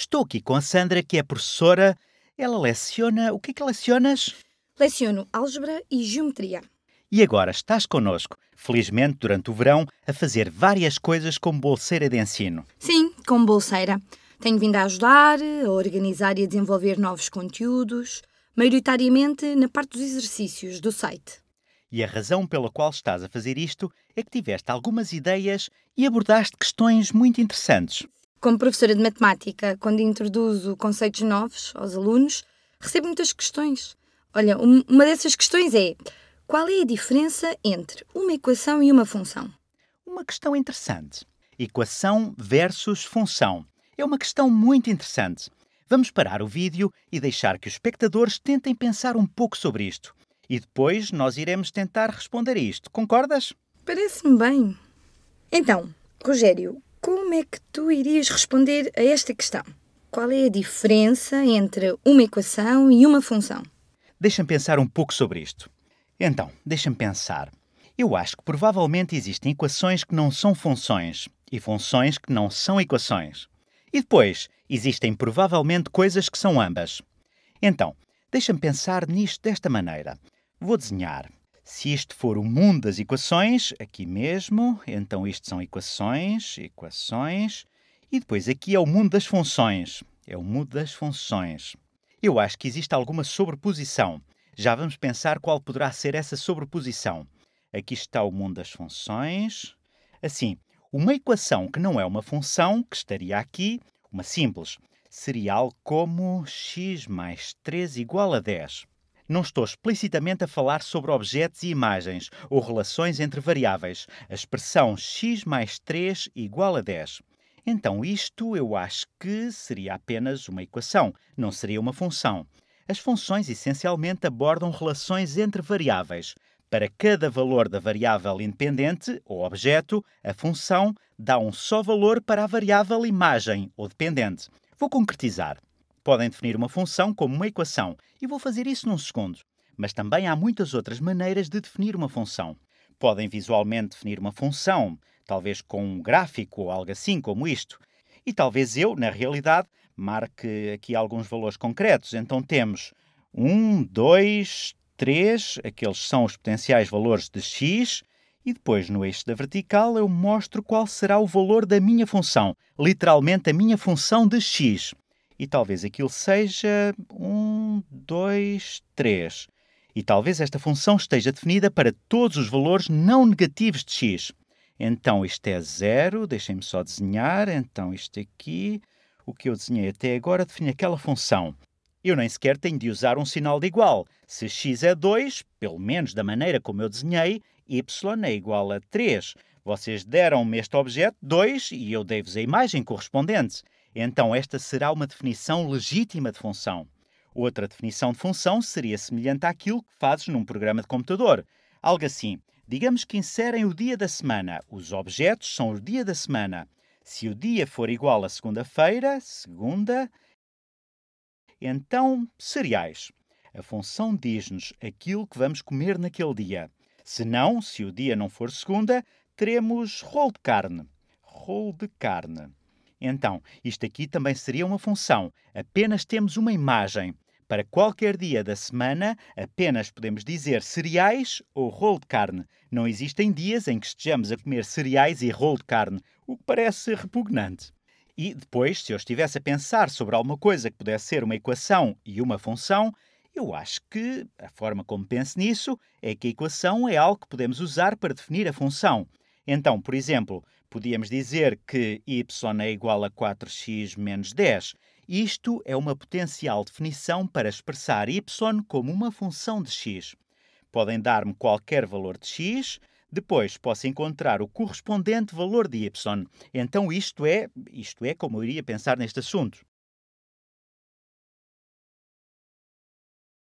Estou aqui com a Sandra, que é professora. Ela leciona. O que é que lecionas? Leciono álgebra e geometria. E agora estás connosco, felizmente durante o verão, a fazer várias coisas como bolseira de ensino. Sim, como bolseira. Tenho vindo a ajudar, a organizar e a desenvolver novos conteúdos, maioritariamente na parte dos exercícios do site. E a razão pela qual estás a fazer isto é que tiveste algumas ideias e abordaste questões muito interessantes. Como professora de matemática, quando introduzo conceitos novos aos alunos, recebo muitas questões. Olha, uma dessas questões é: qual é a diferença entre uma equação e uma função? Uma questão interessante. Equação versus função. É uma questão muito interessante. Vamos parar o vídeo e deixar que os espectadores tentem pensar um pouco sobre isto. E depois nós iremos tentar responder a isto. Concordas? Parece-me bem. Então, Rogério, como é que tu irias responder a esta questão? Qual é a diferença entre uma equação e uma função? Deixa-me pensar um pouco sobre isto. Então, deixa-me pensar. Eu acho que provavelmente existem equações que não são funções e funções que não são equações. E depois, existem provavelmente coisas que são ambas. Então, deixa-me pensar nisto desta maneira. Vou desenhar se isto for o mundo das equações, aqui mesmo, então isto são equações, equações, e depois aqui é o mundo das funções. É o mundo das funções. Eu acho que existe alguma sobreposição. Já vamos pensar qual poderá ser essa sobreposição. Aqui está o mundo das funções. Assim, uma equação que não é uma função, que estaria aqui, uma simples, seria algo como x mais 3 igual a 10. Não estou explicitamente a falar sobre objetos e imagens ou relações entre variáveis. A expressão x mais 3 igual a 10. Então, isto eu acho que seria apenas uma equação, não seria uma função. As funções essencialmente abordam relações entre variáveis. Para cada valor da variável independente ou objeto, a função dá um só valor para a variável imagem ou dependente. Vou concretizar. Podem definir uma função como uma equação, e vou fazer isso num segundo. Mas também há muitas outras maneiras de definir uma função. Podem visualmente definir uma função, talvez com um gráfico ou algo assim como isto. E talvez eu, na realidade, marque aqui alguns valores concretos. Então temos 1, 2, 3, aqueles são os potenciais valores de x, e depois no eixo da vertical eu mostro qual será o valor da minha função, literalmente a minha função de x e talvez aquilo seja 1, 2, 3. E talvez esta função esteja definida para todos os valores não negativos de x. Então isto é zero, deixem-me só desenhar. Então isto aqui, o que eu desenhei até agora, define aquela função. Eu nem sequer tenho de usar um sinal de igual. Se x é 2, pelo menos da maneira como eu desenhei, y é igual a 3. Vocês deram-me este objeto, 2, e eu dei-vos a imagem correspondente. Então, esta será uma definição legítima de função. Outra definição de função seria semelhante àquilo que fazes num programa de computador. Algo assim. Digamos que inserem o dia da semana. Os objetos são o dia da semana. Se o dia for igual a segunda-feira, segunda, então cereais. A função diz-nos aquilo que vamos comer naquele dia. Se não, se o dia não for segunda, teremos rolo de carne. Rolo de carne. Então, isto aqui também seria uma função. Apenas temos uma imagem. Para qualquer dia da semana, apenas podemos dizer cereais ou rolo de carne. Não existem dias em que estejamos a comer cereais e rolo de carne, o que parece repugnante. E depois, se eu estivesse a pensar sobre alguma coisa que pudesse ser uma equação e uma função, eu acho que a forma como penso nisso é que a equação é algo que podemos usar para definir a função. Então, por exemplo, podíamos dizer que y é igual a 4x menos 10. Isto é uma potencial definição para expressar y como uma função de x. Podem dar-me qualquer valor de x, depois posso encontrar o correspondente valor de y. Então isto é, isto é como eu iria pensar neste assunto.